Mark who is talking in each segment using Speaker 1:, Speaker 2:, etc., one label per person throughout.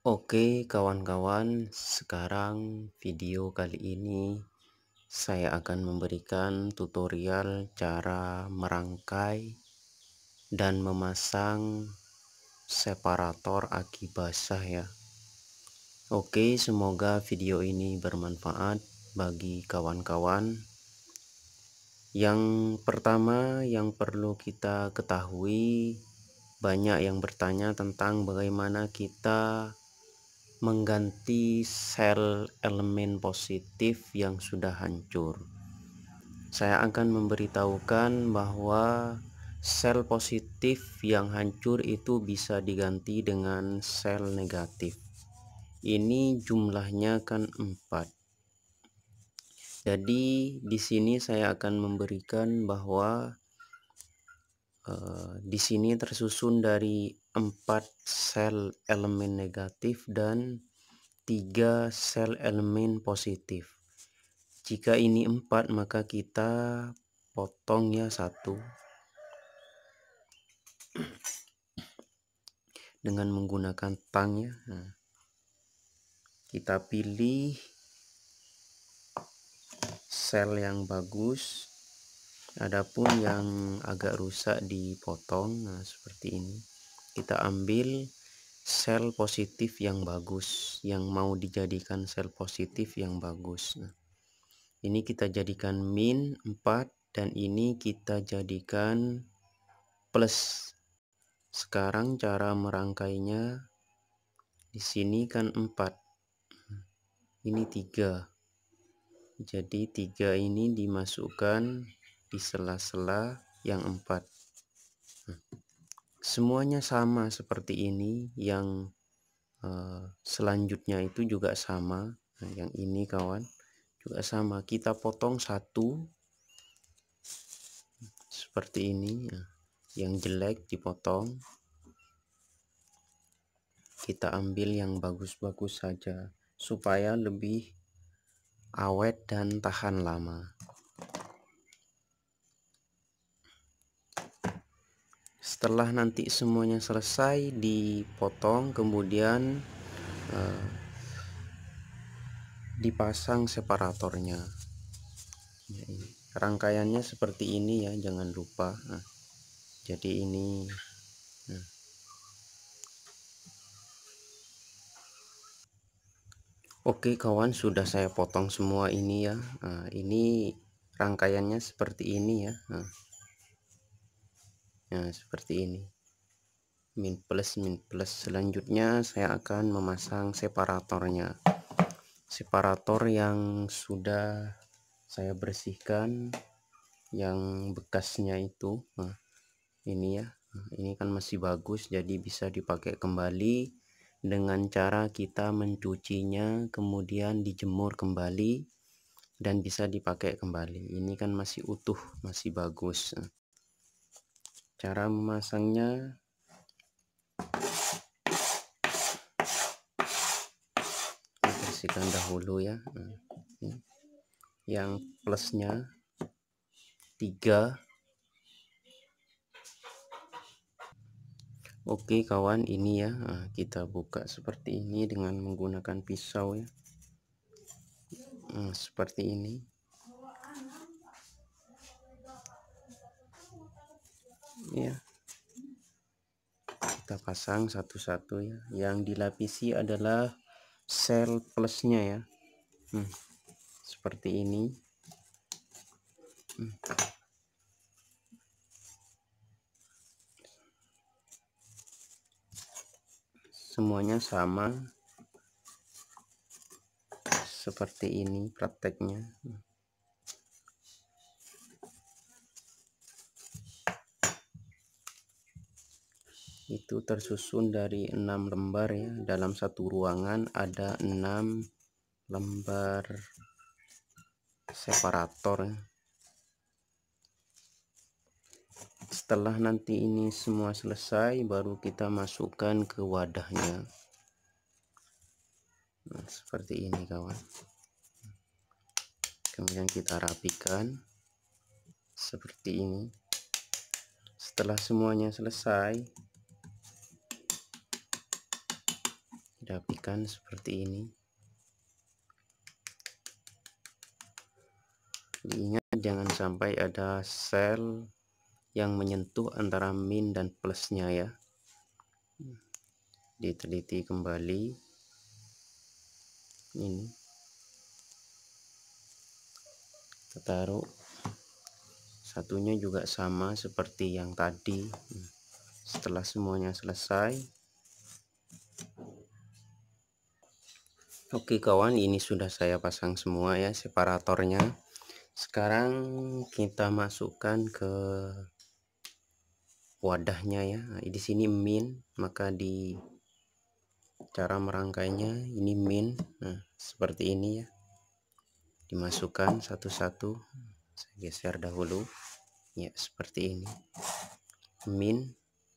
Speaker 1: Oke, kawan-kawan, sekarang video kali ini saya akan memberikan tutorial cara merangkai dan memasang separator aki basah ya. Oke, semoga video ini bermanfaat bagi kawan-kawan. Yang pertama yang perlu kita ketahui banyak yang bertanya tentang bagaimana kita mengganti sel elemen positif yang sudah hancur. Saya akan memberitahukan bahwa sel positif yang hancur itu bisa diganti dengan sel negatif. Ini jumlahnya kan 4. Jadi di sini saya akan memberikan bahwa Eh, di sini tersusun dari empat sel elemen negatif dan tiga sel elemen positif jika ini empat maka kita potongnya satu dengan menggunakan tangnya nah, kita pilih sel yang bagus Adapun yang agak rusak dipotong nah seperti ini. Kita ambil sel positif yang bagus yang mau dijadikan sel positif yang bagus. Nah, ini kita jadikan min 4 dan ini kita jadikan plus. Sekarang cara merangkainya di sini kan 4. Ini 3. Jadi 3 ini dimasukkan di sela-sela yang empat. Nah, semuanya sama seperti ini, yang uh, selanjutnya itu juga sama. Nah, yang ini kawan juga sama. Kita potong satu seperti ini, nah, yang jelek dipotong. Kita ambil yang bagus-bagus saja supaya lebih awet dan tahan lama. setelah nanti semuanya selesai dipotong kemudian eh, dipasang separatornya ya, rangkaiannya seperti ini ya jangan lupa nah, jadi ini nah. oke kawan sudah saya potong semua ini ya nah, ini rangkaiannya seperti ini ya nah ya seperti ini min plus min plus selanjutnya saya akan memasang separatornya separator yang sudah saya bersihkan yang bekasnya itu nah, ini ya nah, ini kan masih bagus jadi bisa dipakai kembali dengan cara kita mencucinya kemudian dijemur kembali dan bisa dipakai kembali ini kan masih utuh masih bagus nah cara memasangnya bersihkan dahulu ya yang plusnya tiga Oke kawan ini ya nah, kita buka seperti ini dengan menggunakan pisau ya nah, seperti ini ya kita pasang satu-satu ya yang dilapisi adalah sel plusnya ya hmm. seperti ini hmm. semuanya sama seperti ini prakteknya hmm. itu tersusun dari enam lembar ya dalam satu ruangan ada enam lembar separator ya. setelah nanti ini semua selesai baru kita masukkan ke wadahnya nah, seperti ini kawan kemudian kita rapikan seperti ini setelah semuanya selesai rapikan seperti ini Ingat jangan sampai ada sel yang menyentuh antara min dan plusnya ya diteliti kembali ini kita taruh satunya juga sama seperti yang tadi setelah semuanya selesai Oke kawan ini sudah saya pasang semua ya separatornya sekarang kita masukkan ke wadahnya ya nah, di sini min maka di cara merangkainya ini min nah seperti ini ya dimasukkan satu-satu saya geser dahulu ya seperti ini min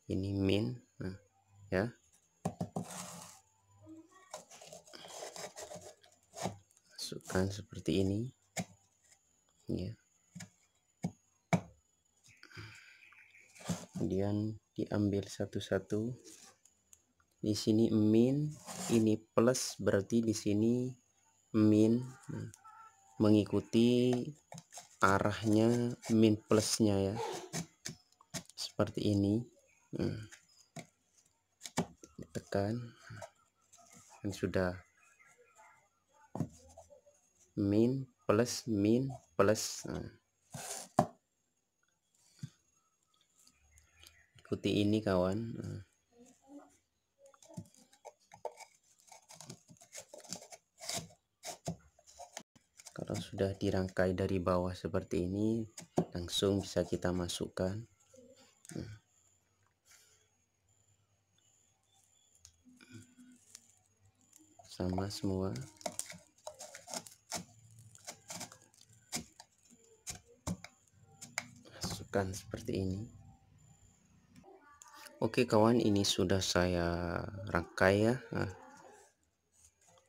Speaker 1: ini min nah ya masukkan seperti ini ya kemudian diambil satu-satu di sini min ini plus berarti di sini min nah, mengikuti arahnya min plusnya ya seperti ini nah, tekan dan nah, sudah min plus min plus nah. ikuti ini kawan hmm. kalau sudah dirangkai dari bawah seperti ini langsung bisa kita masukkan hmm. sama semua dibutuhkan seperti ini Oke kawan ini sudah saya rangkai ya ah,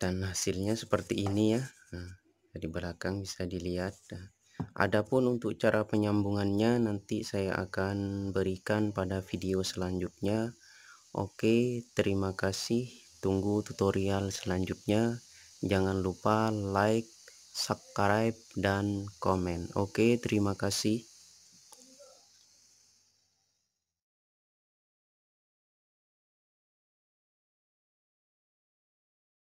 Speaker 1: dan hasilnya seperti ini ya nah, dari belakang bisa dilihat ah. Adapun untuk cara penyambungannya nanti saya akan berikan pada video selanjutnya Oke terima kasih tunggu tutorial selanjutnya jangan lupa like subscribe dan komen oke terima kasih